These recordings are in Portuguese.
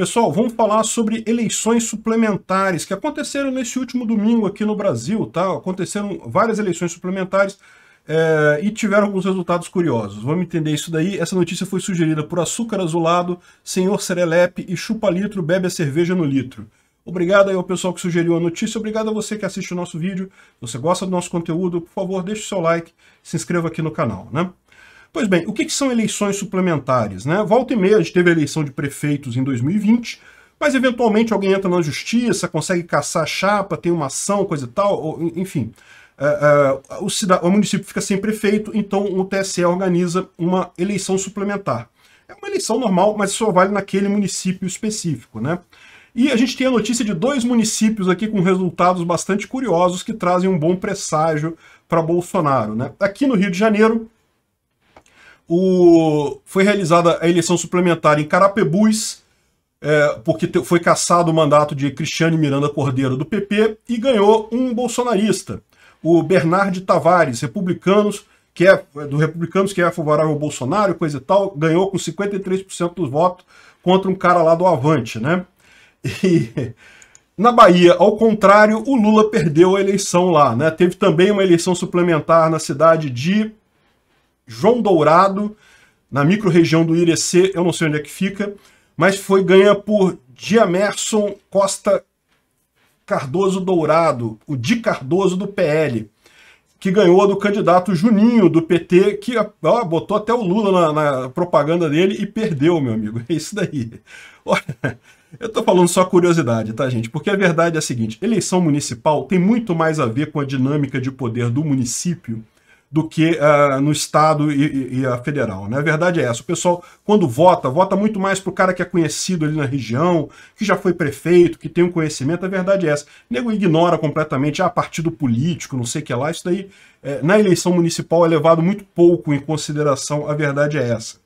Pessoal, vamos falar sobre eleições suplementares que aconteceram nesse último domingo aqui no Brasil, tá? Aconteceram várias eleições suplementares é, e tiveram alguns resultados curiosos. Vamos entender isso daí. Essa notícia foi sugerida por Açúcar Azulado, Senhor Serelepe e Chupa Litro Bebe a Cerveja no Litro. Obrigado aí ao pessoal que sugeriu a notícia, obrigado a você que assiste o nosso vídeo. Se você gosta do nosso conteúdo, por favor, deixe o seu like, se inscreva aqui no canal, né? Pois bem, o que, que são eleições suplementares? Né? Volta e meia, a gente teve a eleição de prefeitos em 2020, mas eventualmente alguém entra na justiça, consegue caçar a chapa, tem uma ação, coisa e tal, ou, enfim. Uh, uh, o, cidad... o, município fica sem prefeito, então o TSE organiza uma eleição suplementar. É uma eleição normal, mas só vale naquele município específico, né? E a gente tem a notícia de dois municípios aqui com resultados bastante curiosos que trazem um bom presságio para Bolsonaro, né? Aqui no Rio de Janeiro, o, foi realizada a eleição suplementar em Carapebus, é, porque te, foi cassado o mandato de Cristiane Miranda Cordeiro do PP e ganhou um bolsonarista, o Bernard Tavares, republicanos, que é do republicanos que é favorável ao Bolsonaro, coisa e tal, ganhou com 53% dos votos contra um cara lá do Avante, né? E na Bahia, ao contrário, o Lula perdeu a eleição lá, né? Teve também uma eleição suplementar na cidade de João Dourado, na micro-região do Irecê, eu não sei onde é que fica, mas foi ganha por Diamerson Costa Cardoso Dourado, o Di Cardoso do PL, que ganhou do candidato Juninho do PT, que ó, botou até o Lula na, na, propaganda dele e perdeu, meu amigo. É isso daí. eu tô falando só curiosidade, tá, gente? Porque a verdade é a seguinte: eleição municipal tem muito mais a ver com a dinâmica de poder do município do que uh, no Estado e, e, a federal. Né? A verdade é essa. O pessoal, quando vota, vota muito mais para o cara que é conhecido ali na região, que já foi prefeito, que tem um conhecimento. A verdade é essa. O nego ignora completamente, ah, partido político, não sei o que lá. Isso daí, é, na eleição municipal, é levado muito pouco em consideração. A verdade é essa.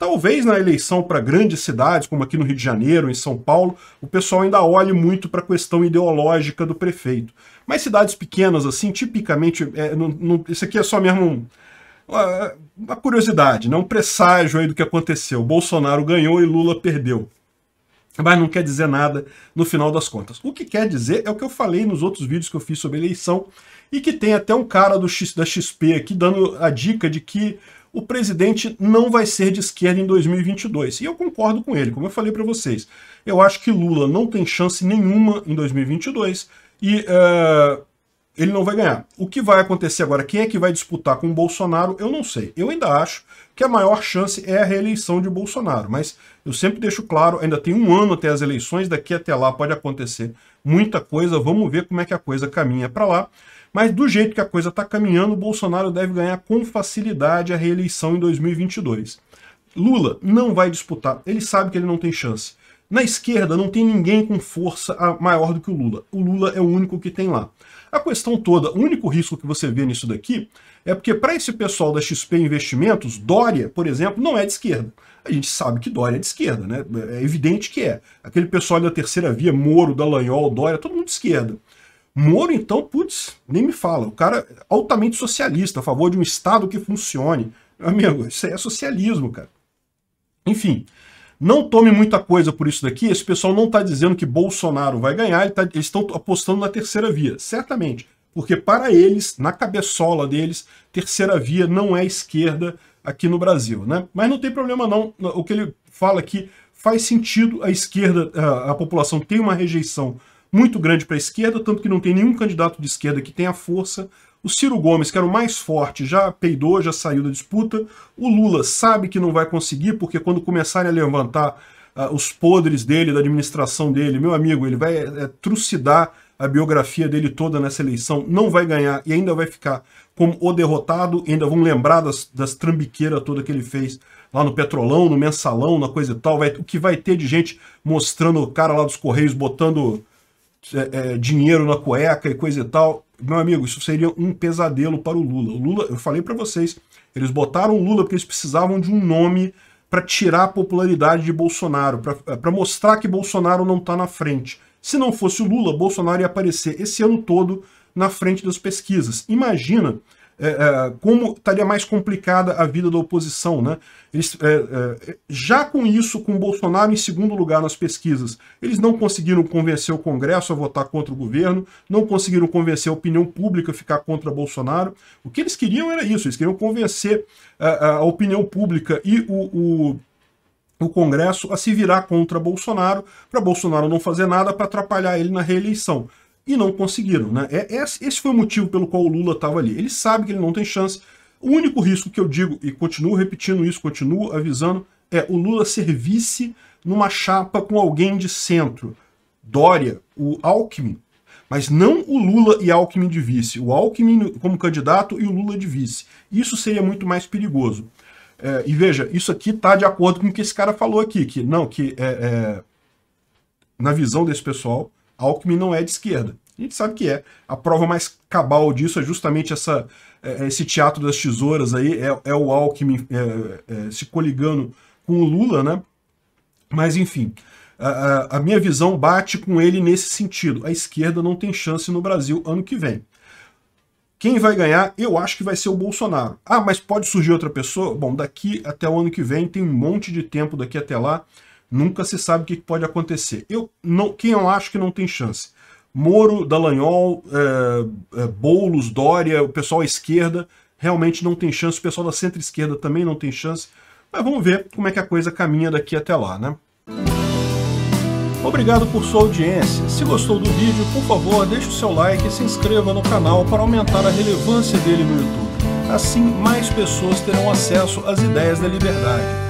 Talvez na eleição para grandes cidades, como aqui no Rio de Janeiro, em São Paulo, o pessoal ainda olhe muito para a questão ideológica do prefeito. Mas cidades pequenas, assim, tipicamente. É, não, não, isso aqui é só mesmo um, uma, curiosidade, né? um presságio aí do que aconteceu. Bolsonaro ganhou e Lula perdeu mas não quer dizer nada no final das contas. O que quer dizer é o que eu falei nos outros vídeos que eu fiz sobre eleição e que tem até um cara do X, da XP aqui dando a dica de que o presidente não vai ser de esquerda em 2022. E eu concordo com ele, como eu falei para vocês. Eu acho que Lula não tem chance nenhuma em 2022 e uh, ele não vai ganhar. O que vai acontecer agora? Quem é que vai disputar com o Bolsonaro? Eu não sei. Eu ainda acho que a maior chance é a reeleição de Bolsonaro, mas eu sempre deixo claro, ainda tem um ano até as eleições, daqui até lá pode acontecer muita coisa, vamos ver como é que a coisa caminha para lá. Mas do jeito que a coisa está caminhando, o Bolsonaro deve ganhar com facilidade a reeleição em 2022. Lula não vai disputar, ele sabe que ele não tem chance. Na esquerda não tem ninguém com força maior do que o Lula. O Lula é o único que tem lá. A questão toda, o único risco que você vê nisso daqui é porque para esse pessoal da XP Investimentos, Dória, por exemplo, não é de esquerda. A gente sabe que Dória é de esquerda, né? É evidente que é. Aquele pessoal da terceira via, Moro, Dallagnol, Dória, todo mundo de esquerda. Moro, então, putz, nem me fala. O cara é altamente socialista, a favor de um Estado que funcione. Meu amigo, isso é socialismo, cara. Enfim, não tome muita coisa por isso daqui. Esse pessoal não está dizendo que Bolsonaro vai ganhar, ele tá, eles estão apostando na terceira via, certamente. Porque para eles, na cabeçola deles, terceira via não é esquerda aqui no Brasil. Né? Mas não tem problema não. O que ele fala aqui faz sentido. A esquerda, a, a população tem uma rejeição muito grande para a esquerda, tanto que não tem nenhum candidato de esquerda que tenha força o Ciro Gomes, que era o mais forte, já peidou, já saiu da disputa. O Lula sabe que não vai conseguir, porque quando começarem a levantar uh, os podres dele, da administração dele, meu amigo, ele vai é, trucidar a biografia dele toda nessa eleição, não vai ganhar e ainda vai ficar como o derrotado, ainda vão lembrar das, das trambiqueiras toda que ele fez lá no Petrolão, no Mensalão, na coisa e tal, vai, o que vai ter de gente mostrando o cara lá dos Correios, botando é, é, dinheiro na cueca e coisa e tal. Meu amigo, isso seria um pesadelo para o Lula. O Lula, eu falei para vocês, eles botaram o Lula porque eles precisavam de um nome para tirar a popularidade de Bolsonaro, para é, mostrar que Bolsonaro não está na frente. Se não fosse o Lula, Bolsonaro ia aparecer esse ano todo na frente das pesquisas. Imagina é, é, como estaria mais complicada a vida da oposição. Né? Eles, é, é, já com isso, com Bolsonaro em segundo lugar nas pesquisas, eles não conseguiram convencer o Congresso a votar contra o governo, não conseguiram convencer a opinião pública a ficar contra Bolsonaro. O que eles queriam era isso, eles queriam convencer a, é, é, a opinião pública e o, o o Congresso a se virar contra Bolsonaro, para Bolsonaro não fazer nada para atrapalhar ele na reeleição e não conseguiram. Né? É, é, esse foi o motivo pelo qual o Lula estava ali. Ele sabe que ele não tem chance. O único risco que eu digo, e continuo repetindo isso, continuo avisando, é o Lula servisse numa chapa com alguém de centro. Dória, o Alckmin, mas não o Lula e Alckmin de vice. O Alckmin como candidato e o Lula de vice. Isso seria muito mais perigoso. É, e veja, isso aqui está de acordo com o que esse cara falou aqui, que não, que é, é, na visão desse pessoal, Alckmin não é de esquerda. A gente sabe que é. A prova mais cabal disso é justamente essa, é, é, esse teatro das tesouras aí, é, é o Alckmin é, é, se coligando com o Lula, né? Mas, enfim, a, a, minha visão bate com ele nesse sentido. A esquerda não tem chance no Brasil ano que vem. Quem vai ganhar, eu acho que vai ser o Bolsonaro. Ah, mas pode surgir outra pessoa? Bom, daqui até o ano que vem, tem um monte de tempo daqui até lá. Nunca se sabe o que pode acontecer. Eu não, quem eu acho que não tem chance. Moro, Dallagnol, é, é, Boulos, Dória, o pessoal à esquerda realmente não tem chance. O pessoal da centro-esquerda também não tem chance. Mas vamos ver como é que a coisa caminha daqui até lá, né? Obrigado por sua audiência. Se gostou do vídeo, por favor, deixe o seu like e se inscreva no canal para aumentar a relevância dele no YouTube. Assim, mais pessoas terão acesso às ideias da liberdade